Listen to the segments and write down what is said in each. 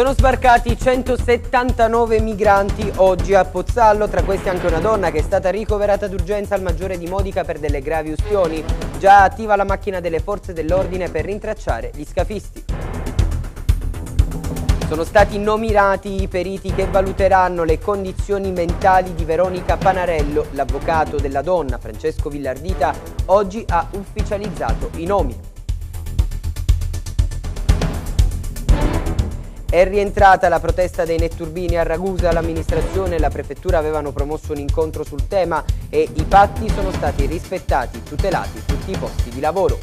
Sono sbarcati 179 migranti oggi a Pozzallo, tra questi anche una donna che è stata ricoverata d'urgenza al maggiore di Modica per delle gravi ustioni. Già attiva la macchina delle forze dell'ordine per rintracciare gli scafisti. Sono stati nominati i periti che valuteranno le condizioni mentali di Veronica Panarello, l'avvocato della donna Francesco Villardita, oggi ha ufficializzato i nomi. È rientrata la protesta dei netturbini a Ragusa, l'amministrazione e la prefettura avevano promosso un incontro sul tema e i patti sono stati rispettati, tutelati tutti i posti di lavoro.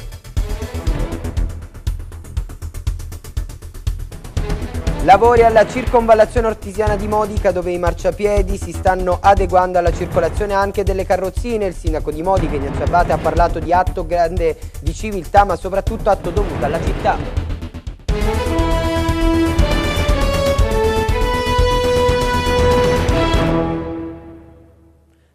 Lavori alla circonvallazione ortisiana di Modica dove i marciapiedi si stanno adeguando alla circolazione anche delle carrozzine. Il sindaco di Modica, Ignazio Abate, ha parlato di atto grande di civiltà ma soprattutto atto dovuto alla città.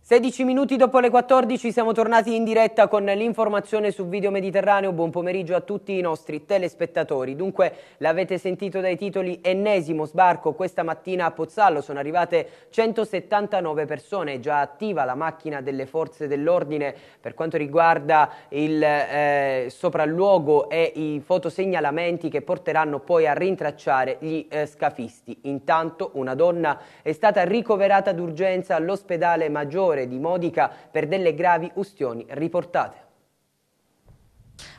16 minuti dopo le 14 siamo tornati in diretta con l'informazione su Video Mediterraneo. Buon pomeriggio a tutti i nostri telespettatori. Dunque, l'avete sentito dai titoli ennesimo sbarco questa mattina a Pozzallo. Sono arrivate 179 persone, è già attiva la macchina delle forze dell'ordine per quanto riguarda il eh, sopralluogo e i fotosegnalamenti che porteranno poi a rintracciare gli eh, scafisti. Intanto una donna è stata ricoverata d'urgenza all'ospedale maggiore di Modica per delle gravi ustioni riportate.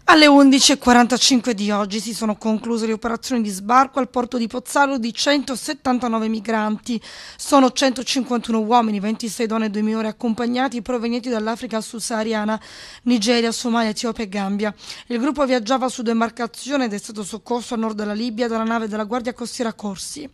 Alle 11.45 di oggi si sono concluse le operazioni di sbarco al porto di Pozzallo di 179 migranti. Sono 151 uomini, 26 donne e 2 minori accompagnati provenienti dall'Africa subsahariana, Nigeria, Somalia, Etiopia e Gambia. Il gruppo viaggiava su demarcazione ed è stato soccorso a nord della Libia dalla nave della Guardia Costiera Corsi.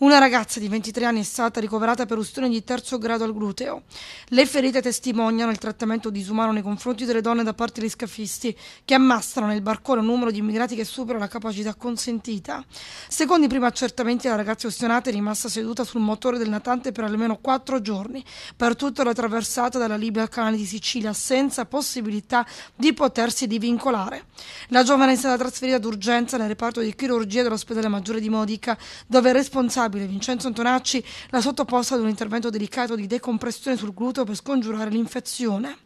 Una ragazza di 23 anni è stata ricoverata per ustione di terzo grado al gluteo. Le ferite testimoniano il trattamento disumano nei confronti delle donne da parte degli scafisti che ammassano nel barcone un numero di immigrati che supera la capacità consentita. Secondo i primi accertamenti, la ragazza ustionata è rimasta seduta sul motore del natante per almeno quattro giorni, per tutta la traversata dalla Libia al canale di Sicilia, senza possibilità di potersi divincolare. La giovane è stata trasferita d'urgenza nel reparto di chirurgia dell'ospedale maggiore di Modica, dove il responsabile Vincenzo Antonacci l'ha sottoposta ad un intervento delicato di decompressione sul gluteo per scongiurare l'infezione.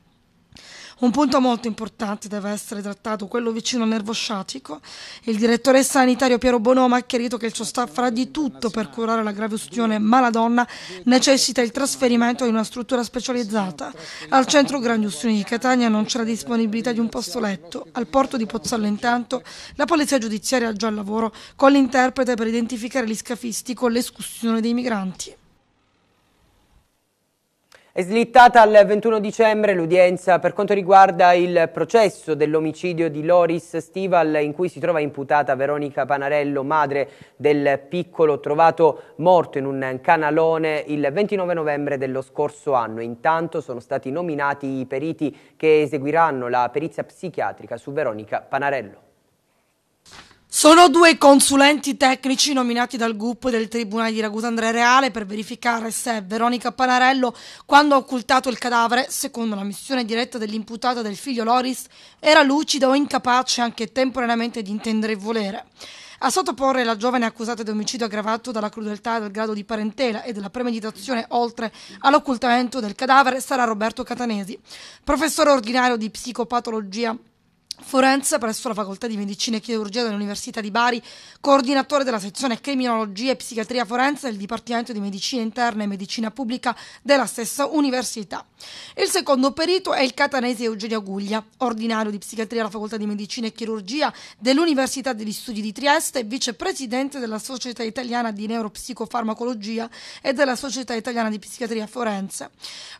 Un punto molto importante deve essere trattato, quello vicino al nervo sciatico. Il direttore sanitario Piero Bonoma ha chiarito che il suo staff farà di tutto per curare la grave ustione, ma la donna necessita il trasferimento in una struttura specializzata. Al centro Grandi Ustioni di Catania non c'è la disponibilità di un posto letto. Al porto di Pozzallo intanto la polizia giudiziaria è già al lavoro con l'interprete per identificare gli scafisti con l'escussione dei migranti. È slittata al 21 dicembre l'udienza per quanto riguarda il processo dell'omicidio di Loris Stival in cui si trova imputata Veronica Panarello, madre del piccolo trovato morto in un canalone il 29 novembre dello scorso anno. Intanto sono stati nominati i periti che eseguiranno la perizia psichiatrica su Veronica Panarello. Sono due consulenti tecnici nominati dal gruppo del Tribunale di Ragusa Andrea Reale per verificare se Veronica Panarello, quando ha occultato il cadavere, secondo la missione diretta dell'imputata del figlio Loris, era lucida o incapace anche temporaneamente di intendere e volere. A sottoporre la giovane accusata di omicidio aggravato dalla crudeltà del grado di parentela e della premeditazione oltre all'occultamento del cadavere sarà Roberto Catanesi, professore ordinario di psicopatologia forense presso la Facoltà di Medicina e Chirurgia dell'Università di Bari, coordinatore della sezione Criminologia e Psichiatria Forense del Dipartimento di Medicina Interna e Medicina Pubblica della stessa università. Il secondo perito è il catanese Eugenio Guglia, ordinario di psichiatria alla Facoltà di Medicina e Chirurgia dell'Università degli Studi di Trieste e vicepresidente della Società Italiana di Neuropsicofarmacologia e della Società Italiana di Psichiatria Forense.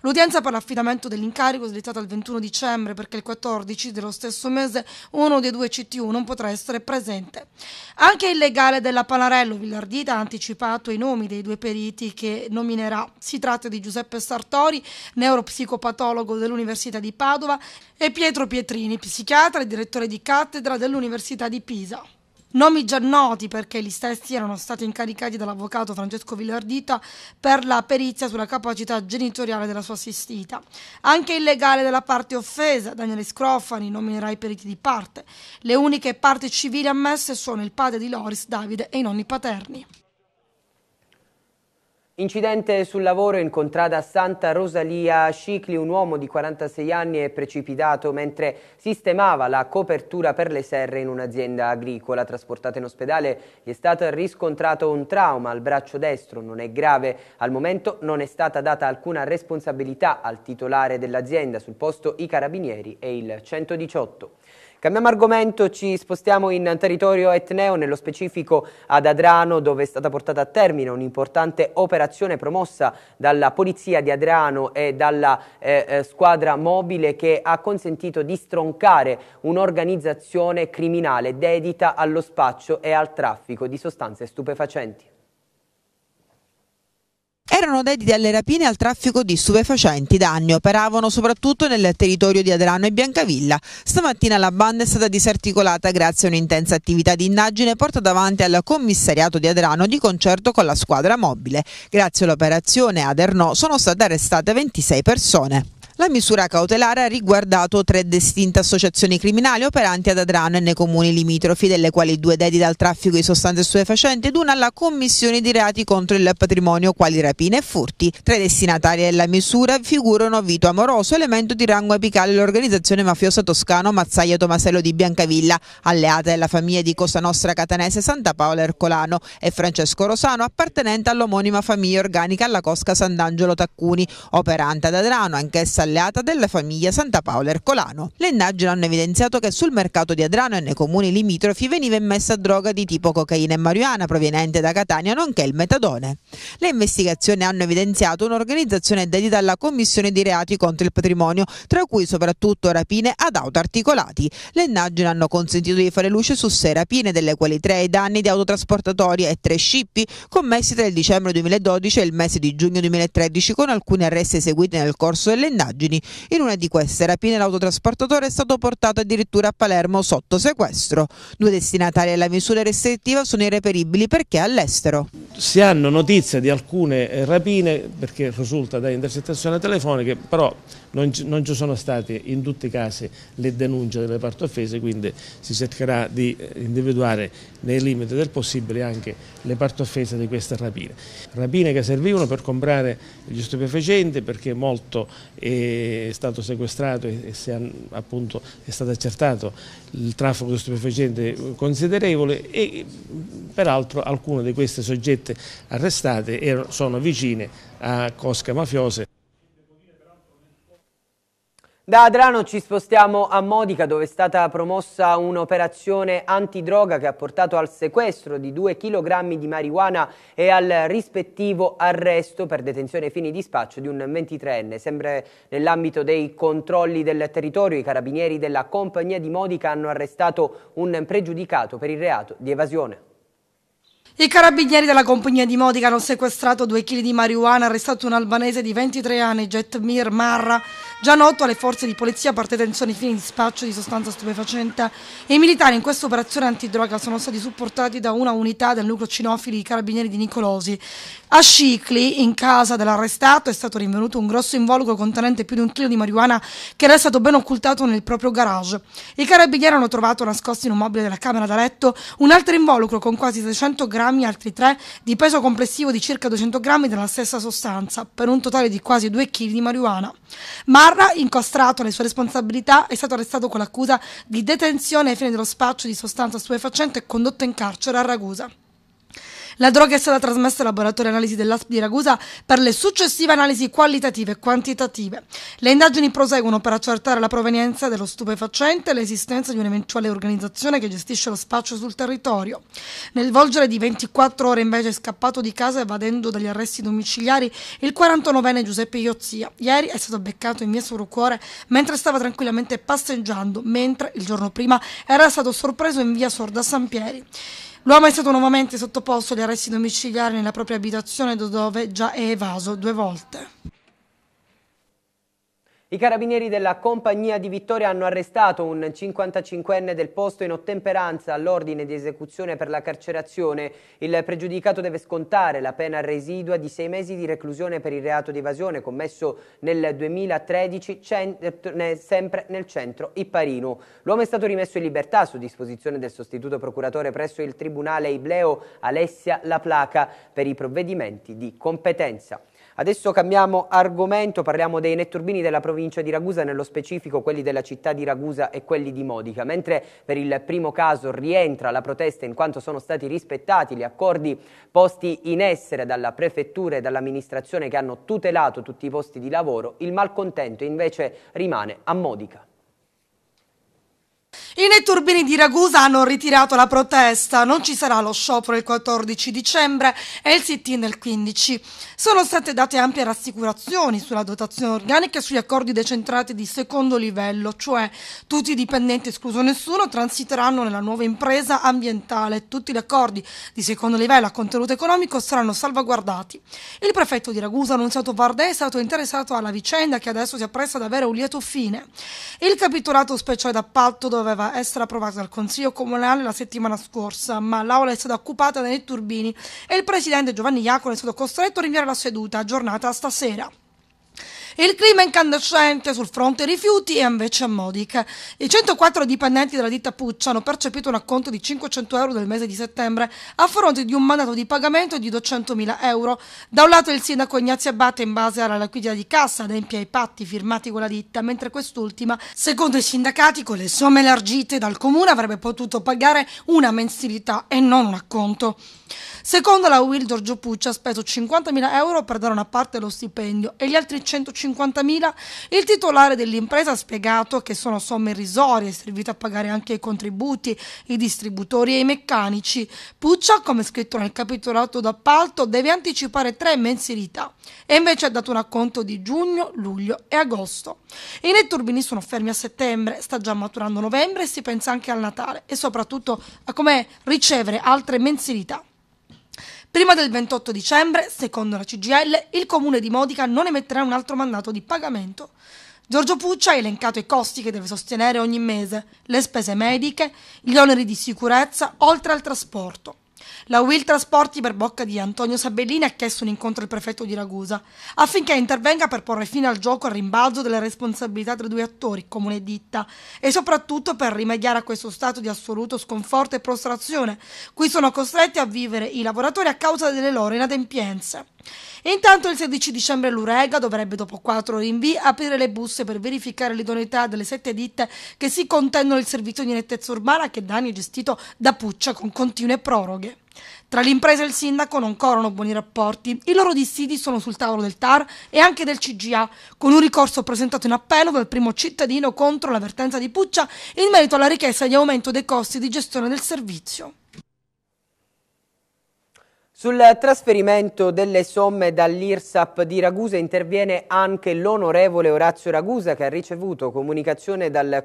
L'udienza per l'affidamento dell'incarico, slittata il 21 dicembre perché il 14 dello stesso mese, Varese, uno dei due CTU non potrà essere presente. Anche il legale della Panarello, Villardita, ha anticipato i nomi dei due periti che nominerà. Si tratta di Giuseppe Sartori, neuropsicopatologo dell'Università di Padova, e Pietro Pietrini, psichiatra e direttore di cattedra dell'Università di Pisa nomi già noti perché gli stessi erano stati incaricati dall'avvocato Francesco Villardita per la perizia sulla capacità genitoriale della sua assistita. Anche il legale della parte offesa, Daniele Scrofani, nominerà i periti di parte. Le uniche parti civili ammesse sono il padre di Loris, Davide e i nonni paterni. Incidente sul lavoro in contrada Santa Rosalia Scicli, un uomo di 46 anni è precipitato mentre sistemava la copertura per le serre in un'azienda agricola. Trasportato in ospedale gli è stato riscontrato un trauma al braccio destro, non è grave. Al momento non è stata data alcuna responsabilità al titolare dell'azienda, sul posto i carabinieri e il 118. Cambiamo argomento, ci spostiamo in territorio etneo, nello specifico ad Adrano dove è stata portata a termine un'importante operazione promossa dalla polizia di Adrano e dalla eh, eh squadra mobile che ha consentito di stroncare un'organizzazione criminale dedita allo spaccio e al traffico di sostanze stupefacenti erano dediti alle rapine e al traffico di stupefacenti da anni. Operavano soprattutto nel territorio di Adrano e Biancavilla. Stamattina la banda è stata disarticolata grazie a un'intensa attività di indagine portata avanti al commissariato di Adrano di concerto con la squadra mobile. Grazie all'operazione Adernò sono state arrestate 26 persone. La misura cautelare ha riguardato tre distinte associazioni criminali operanti ad Adrano e nei comuni limitrofi, delle quali due dedite al traffico di sostanze stupefacenti ed una alla commissione di reati contro il patrimonio quali rapine e furti. Tra i destinatari della misura figurano Vito Amoroso, elemento di rango apicale dell'organizzazione mafiosa toscano Mazzaia Tomasello di Biancavilla, alleata della famiglia di Cosa Nostra Catanese Santa Paola Ercolano e Francesco Rosano, appartenente all'omonima famiglia organica alla Cosca Sant'Angelo Taccuni, operante ad Adrano, anch'essa alleata della famiglia Santa Paola Ercolano. Le indagini hanno evidenziato che sul mercato di Adrano e nei comuni limitrofi veniva immessa droga di tipo cocaina e marijuana proveniente da Catania, nonché il metadone. Le investigazioni hanno evidenziato un'organizzazione dedita alla commissione di reati contro il patrimonio, tra cui soprattutto rapine ad auto articolati. Le indagini hanno consentito di fare luce su sei rapine, delle quali tre ai danni di autotrasportatori e tre scippi commessi tra il dicembre 2012 e il mese di giugno 2013 con alcuni arresti eseguiti nel corso delle indagini indagini. In una di queste rapine l'autotrasportatore è stato portato addirittura a Palermo sotto sequestro. Due destinatari alla misura restrittiva sono irreperibili perché all'estero. Si hanno notizie di alcune eh, rapine perché risulta da intercettazioni telefoniche, però non, non ci sono state in tutti i casi le denunce delle parti offese, quindi si cercherà di eh, individuare nei limiti del possibile anche le parti offese di queste rapine. Rapine che servivano per comprare gli stupefacenti perché molto eh, è stato sequestrato e si è, appunto, è stato accertato il traffico di stupefacenti considerevole e peraltro alcune di queste soggette arrestate sono vicine a cosche mafiose. Da Adrano ci spostiamo a Modica dove è stata promossa un'operazione antidroga che ha portato al sequestro di 2 kg di marijuana e al rispettivo arresto per detenzione ai fini di spaccio di un 23enne. Sempre nell'ambito dei controlli del territorio i carabinieri della compagnia di Modica hanno arrestato un pregiudicato per il reato di evasione. I carabinieri della compagnia di Modica hanno sequestrato 2 kg di marijuana, arrestato un albanese di 23 anni, Jetmir Marra, già noto alle forze di polizia per detenzione fini di spaccio di sostanza stupefacente. I militari in questa operazione antidroga sono stati supportati da una unità del nucleo cinofili di carabinieri di Nicolosi. A Scicli, in casa dell'arrestato, è stato rinvenuto un grosso involucro contenente più di un chilo di marijuana che era stato ben occultato nel proprio garage. I carabinieri hanno trovato nascosto in un mobile della camera da letto un altro involucro con quasi 600 grammi grammi, altri 3 di peso complessivo di circa 200 grammi della stessa sostanza, per un totale di quasi 2 kg di marijuana. Marra, incostrato alle sue responsabilità, è stato arrestato con l'accusa di detenzione ai fini dello spaccio di sostanza stupefacente e condotto in carcere a Ragusa. La droga è stata trasmessa al laboratorio analisi dell'ASP di Ragusa per le successive analisi qualitative e quantitative. Le indagini proseguono per accertare la provenienza dello stupefacente e l'esistenza di un'eventuale organizzazione che gestisce lo spaccio sul territorio. Nel volgere di 24 ore invece è scappato di casa evadendo dagli arresti domiciliari il 49enne Giuseppe Iozia. Ieri è stato beccato in via Surucuore mentre stava tranquillamente passeggiando, mentre il giorno prima era stato sorpreso in via Sorda Sampieri. L'uomo è stato nuovamente sottoposto agli arresti domiciliari nella propria abitazione dove già è evaso due volte. I carabinieri della compagnia di Vittoria hanno arrestato un 55enne del posto in ottemperanza all'ordine di esecuzione per la carcerazione. Il pregiudicato deve scontare la pena residua di sei mesi di reclusione per il reato di evasione commesso nel 2013 sempre nel centro Ipparino. L'uomo è stato rimesso in libertà su disposizione del sostituto procuratore presso il tribunale Ibleo Alessia La Placa per i provvedimenti di competenza. Adesso cambiamo argomento, parliamo dei netturbini della provincia di Ragusa, nello specifico quelli della città di Ragusa e quelli di Modica. Mentre per il primo caso rientra la protesta in quanto sono stati rispettati gli accordi posti in essere dalla prefettura e dall'amministrazione che hanno tutelato tutti i posti di lavoro, il malcontento invece rimane a Modica. I netturbini di Ragusa hanno ritirato la protesta, non ci sarà lo sciopero il 14 dicembre e il sit-in il 15. Sono state date ampie rassicurazioni sulla dotazione organica e sugli accordi decentrati di secondo livello, cioè tutti i dipendenti, escluso nessuno, transiteranno nella nuova impresa ambientale. Tutti gli accordi di secondo livello a contenuto economico saranno salvaguardati. Il prefetto di Ragusa, annunciato Vardè, è stato interessato alla vicenda che adesso si appresta ad avere un lieto fine. Il capitolato speciale d'appalto doveva doveva essere approvata dal Consiglio Comunale la settimana scorsa, ma l'Aula è stata occupata dai turbini e il Presidente Giovanni Iacone è stato costretto a rinviare la seduta, aggiornata stasera. Il clima incandescente sul fronte rifiuti è invece a Modica. I 104 dipendenti della ditta Puccia hanno percepito un acconto di 500 euro nel mese di settembre a fronte di un mandato di pagamento di 200.000 euro. Da un lato il sindaco Ignazio Abate in base alla liquidità di cassa adempia ai patti firmati con la ditta, mentre quest'ultima, secondo i sindacati, con le somme elargite dal comune avrebbe potuto pagare una mensilità e non un acconto. Secondo la Will Giorgio Puccia ha speso 50.000 euro per dare una parte dello stipendio e gli altri 150.000 il titolare dell'impresa ha spiegato che sono somme irrisorie, servite a pagare anche i contributi, i distributori e i meccanici. Puccia, come scritto nel capitolato d'appalto, deve anticipare tre mensilità e invece ha dato un acconto di giugno, luglio e agosto. I netturbini sono fermi a settembre, sta già maturando novembre e si pensa anche al Natale e soprattutto a come ricevere altre mensilità. Prima del 28 dicembre, secondo la CGL, il comune di Modica non emetterà un altro mandato di pagamento. Giorgio Puccia ha elencato i costi che deve sostenere ogni mese, le spese mediche, gli oneri di sicurezza, oltre al trasporto. La Will Trasporti per bocca di Antonio Sabellini ha chiesto un incontro al prefetto di Ragusa affinché intervenga per porre fine al gioco al rimbalzo delle responsabilità tra i due attori, comune e ditta, e soprattutto per rimediare a questo stato di assoluto sconforto e prostrazione cui sono costretti a vivere i lavoratori a causa delle loro inadempienze intanto il 16 dicembre l'Urega dovrebbe dopo quattro rinvii aprire le busse per verificare l'idoneità delle sette ditte che si contendono il servizio di nettezza urbana che da anni è gestito da Puccia con continue proroghe. Tra l'impresa e il sindaco non corrono buoni rapporti. I loro dissidi sono sul tavolo del TAR e anche del CGA, con un ricorso presentato in appello dal primo cittadino contro l'avvertenza di Puccia in merito alla richiesta di aumento dei costi di gestione del servizio. Sul trasferimento delle somme dall'IRSAP di Ragusa interviene anche l'onorevole Orazio Ragusa che ha ricevuto comunicazione dal,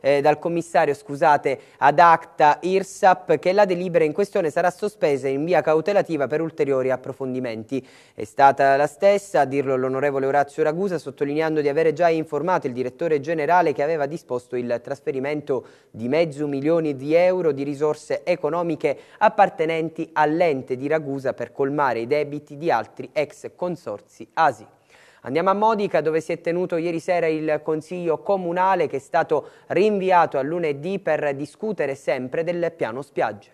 eh, dal commissario scusate, ad acta IRSAP che la delibera in questione sarà sospesa in via cautelativa per ulteriori approfondimenti. È stata la stessa a dirlo l'onorevole Orazio Ragusa sottolineando di avere già informato il direttore generale che aveva disposto il trasferimento di mezzo milione di euro di risorse economiche appartenenti all'ente ente di Ragusa per colmare i debiti di altri ex consorzi ASI. Andiamo a Modica dove si è tenuto ieri sera il Consiglio Comunale che è stato rinviato a lunedì per discutere sempre del piano spiagge.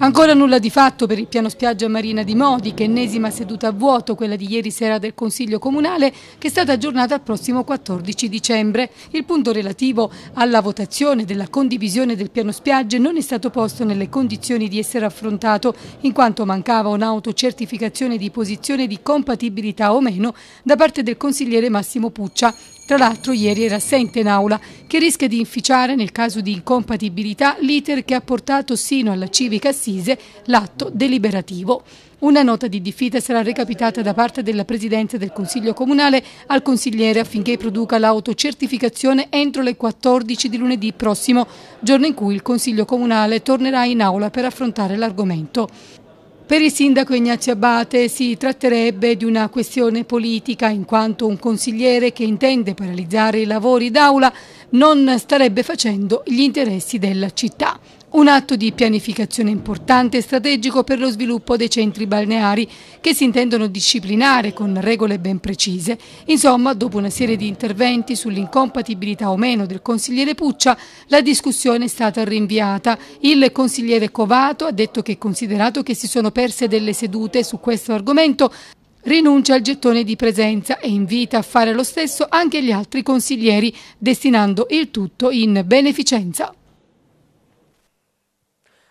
Ancora nulla di fatto per il piano spiaggia Marina di Modi, che ennesima seduta a vuoto, quella di ieri sera del Consiglio Comunale, che è stata aggiornata al prossimo 14 dicembre. Il punto relativo alla votazione della condivisione del piano spiagge non è stato posto nelle condizioni di essere affrontato, in quanto mancava un'autocertificazione di posizione di compatibilità o meno da parte del consigliere Massimo Puccia, tra l'altro ieri era assente in aula, che rischia di inficiare nel caso di incompatibilità l'iter che ha portato sino alla civica assise l'atto deliberativo. Una nota di diffida sarà recapitata da parte della Presidenza del Consiglio Comunale al consigliere affinché produca l'autocertificazione entro le 14 di lunedì prossimo, giorno in cui il Consiglio Comunale tornerà in aula per affrontare l'argomento. Per il sindaco Ignazio Abate si tratterebbe di una questione politica in quanto un consigliere che intende paralizzare i lavori d'aula non starebbe facendo gli interessi della città. Un atto di pianificazione importante e strategico per lo sviluppo dei centri balneari che si intendono disciplinare con regole ben precise. Insomma, dopo una serie di interventi sull'incompatibilità o meno del consigliere Puccia, la discussione è stata rinviata. Il consigliere Covato ha detto che considerato che si sono perse delle sedute su questo argomento, rinuncia al gettone di presenza e invita a fare lo stesso anche gli altri consiglieri, destinando il tutto in beneficenza.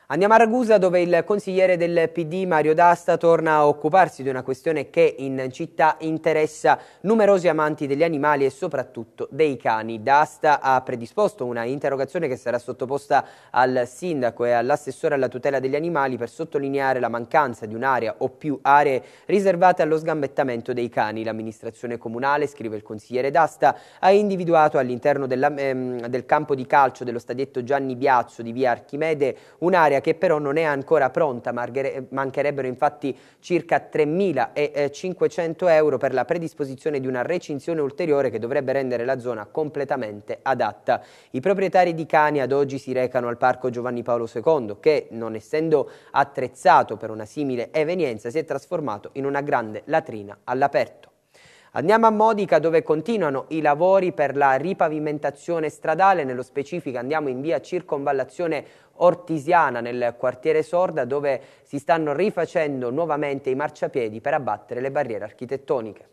Andiamo a Ragusa dove il consigliere del PD Mario D'Asta torna a occuparsi di una questione che in città interessa numerosi amanti degli animali e soprattutto dei cani. D'Asta ha predisposto una interrogazione che sarà sottoposta al sindaco e all'assessore alla tutela degli animali per sottolineare la mancanza di un'area o più aree riservate allo sgambettamento dei cani. L'amministrazione comunale, scrive il consigliere D'Asta, ha individuato all'interno ehm, del campo di calcio dello stadietto Gianni Biazzo di via Archimede un'area area che però non è ancora pronta, eh, mancherebbero infatti circa 3.500 euro per la predisposizione di una recinzione ulteriore che dovrebbe rendere la zona completamente adatta. I proprietari di cani ad oggi si recano al Parco Giovanni Paolo II che, non essendo attrezzato per una simile evenienza, si è trasformato in una grande latrina all'aperto. Andiamo a Modica dove continuano i lavori per la ripavimentazione stradale, nello specifico andiamo in via Circonvallazione Ortisiana nel quartiere Sorda dove si stanno rifacendo nuovamente i marciapiedi per abbattere le barriere architettoniche.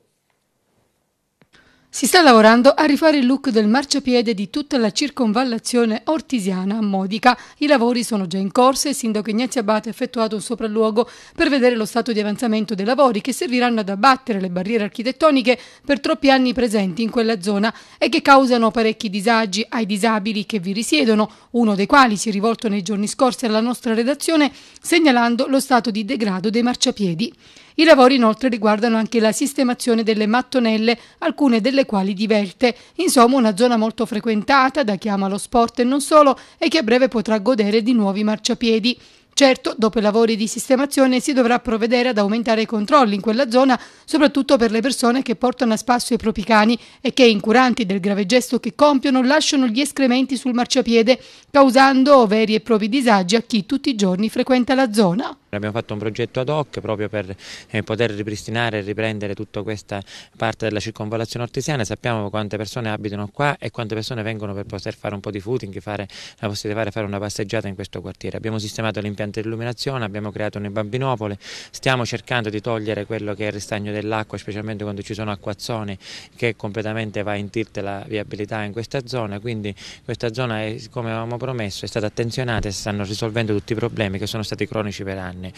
Si sta lavorando a rifare il look del marciapiede di tutta la circonvallazione ortisiana a Modica. I lavori sono già in corso e il sindaco Ignazio Abate ha effettuato un sopralluogo per vedere lo stato di avanzamento dei lavori che serviranno ad abbattere le barriere architettoniche per troppi anni presenti in quella zona e che causano parecchi disagi ai disabili che vi risiedono, uno dei quali si è rivolto nei giorni scorsi alla nostra redazione segnalando lo stato di degrado dei marciapiedi. I lavori inoltre riguardano anche la sistemazione delle mattonelle, alcune delle quali divelte. Insomma una zona molto frequentata da chi ama lo sport e non solo e che a breve potrà godere di nuovi marciapiedi. Certo, dopo i lavori di sistemazione si dovrà provvedere ad aumentare i controlli in quella zona, soprattutto per le persone che portano a spasso i propri cani e che, incuranti del grave gesto che compiono, lasciano gli escrementi sul marciapiede, causando veri e propri disagi a chi tutti i giorni frequenta la zona. Abbiamo fatto un progetto ad hoc proprio per eh, poter ripristinare e riprendere tutta questa parte della circonvallazione artesiana. Sappiamo quante persone abitano qua e quante persone vengono per poter fare un po' di footing, fare, la possibilità di fare una passeggiata in questo quartiere. Abbiamo sistemato l'impianto di illuminazione, abbiamo creato un bambinopole, stiamo cercando di togliere quello che è il ristagno dell'acqua, specialmente quando ci sono acquazzoni che completamente va in tilt la viabilità in questa zona, quindi questa zona, è, come avevamo promesso, è stata attenzionata e si stanno risolvendo tutti i problemi che sono stati cronici per anni donne.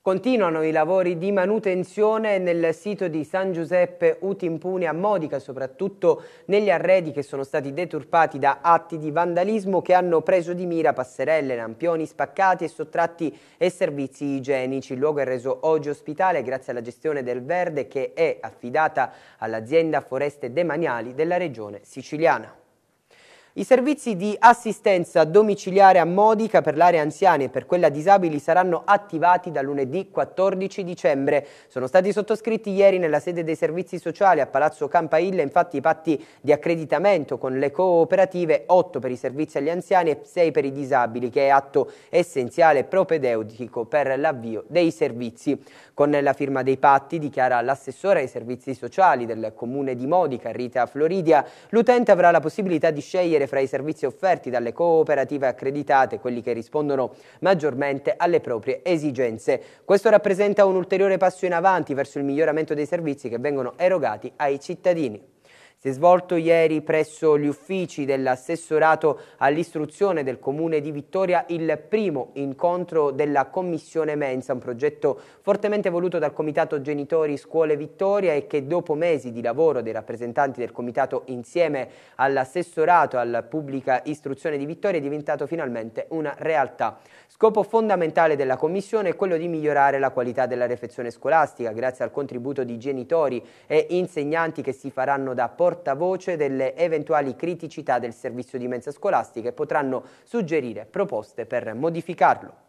Continuano i lavori di manutenzione nel sito di San Giuseppe Utimpune a Modica, soprattutto negli arredi che sono stati deturpati da atti di vandalismo che hanno preso di mira passerelle, lampioni spaccati e sottratti e servizi igienici. Il luogo è reso oggi ospitale grazie alla gestione del verde che è affidata all'azienda Foreste Demaniali della regione siciliana. I servizi di assistenza domiciliare a Modica per l'area anziani e per quella disabili saranno attivati da lunedì 14 dicembre. Sono stati sottoscritti ieri nella sede dei servizi sociali a Palazzo Campaille infatti i patti di accreditamento con le cooperative 8 per i servizi agli anziani e 6 per i disabili che è atto essenziale e propedeutico per l'avvio dei servizi. Con la firma dei patti, dichiara l'assessore ai servizi sociali del comune di Modica, Rita Floridia, l'utente avrà la possibilità di scegliere fra i servizi offerti dalle cooperative accreditate, quelli che rispondono maggiormente alle proprie esigenze. Questo rappresenta un ulteriore passo in avanti verso il miglioramento dei servizi che vengono erogati ai cittadini. Si è svolto ieri presso gli uffici dell'assessorato all'istruzione del Comune di Vittoria il primo incontro della Commissione Mensa, un progetto fortemente voluto dal Comitato Genitori Scuole Vittoria e che dopo mesi di lavoro dei rappresentanti del Comitato insieme all'assessorato alla pubblica istruzione di Vittoria è diventato finalmente una realtà. Scopo fondamentale della Commissione è quello di migliorare la qualità della refezione scolastica grazie al contributo di genitori e insegnanti che si faranno da portavoce portavoce delle eventuali criticità del servizio di mensa scolastica e potranno suggerire proposte per modificarlo.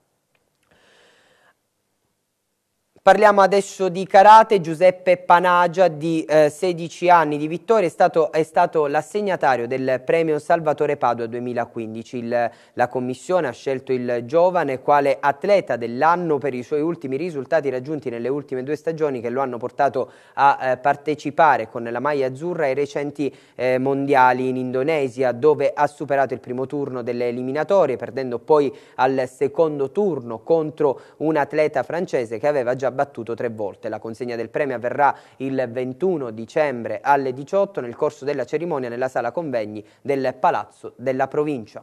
Parliamo adesso di karate, Giuseppe Panagia di eh, 16 anni di vittoria è stato, stato l'assegnatario del premio Salvatore Padua 2015. Il, la commissione ha scelto il giovane quale atleta dell'anno per i suoi ultimi risultati raggiunti nelle ultime due stagioni che lo hanno portato a eh, partecipare con la maglia azzurra ai recenti eh, mondiali in Indonesia dove ha superato il primo turno delle eliminatorie perdendo poi al secondo turno contro un atleta francese che aveva già battuto tre volte. La consegna del premio avverrà il 21 dicembre alle 18 nel corso della cerimonia nella sala convegni del Palazzo della Provincia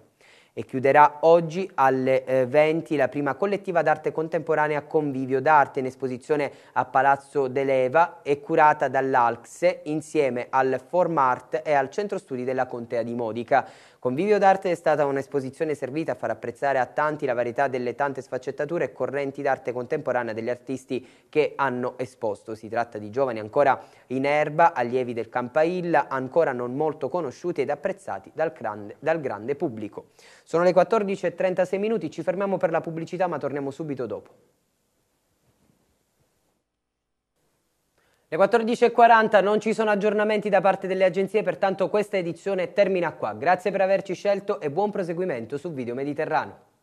e chiuderà oggi alle 20 eh, la prima collettiva d'arte contemporanea Convivio d'arte in esposizione a Palazzo Deleva e curata dall'Alxe insieme al Formart e al Centro Studi della Contea di Modica. Convivio d'arte è stata un'esposizione servita a far apprezzare a tanti la varietà delle tante sfaccettature e correnti d'arte contemporanea degli artisti che hanno esposto. Si tratta di giovani ancora in erba, allievi del Campailla, ancora non molto conosciuti ed apprezzati dal grande, dal grande pubblico. Sono le 14.36 minuti, ci fermiamo per la pubblicità ma torniamo subito dopo. Le 14.40 non ci sono aggiornamenti da parte delle agenzie, pertanto questa edizione termina qua. Grazie per averci scelto e buon proseguimento su Video Mediterraneo.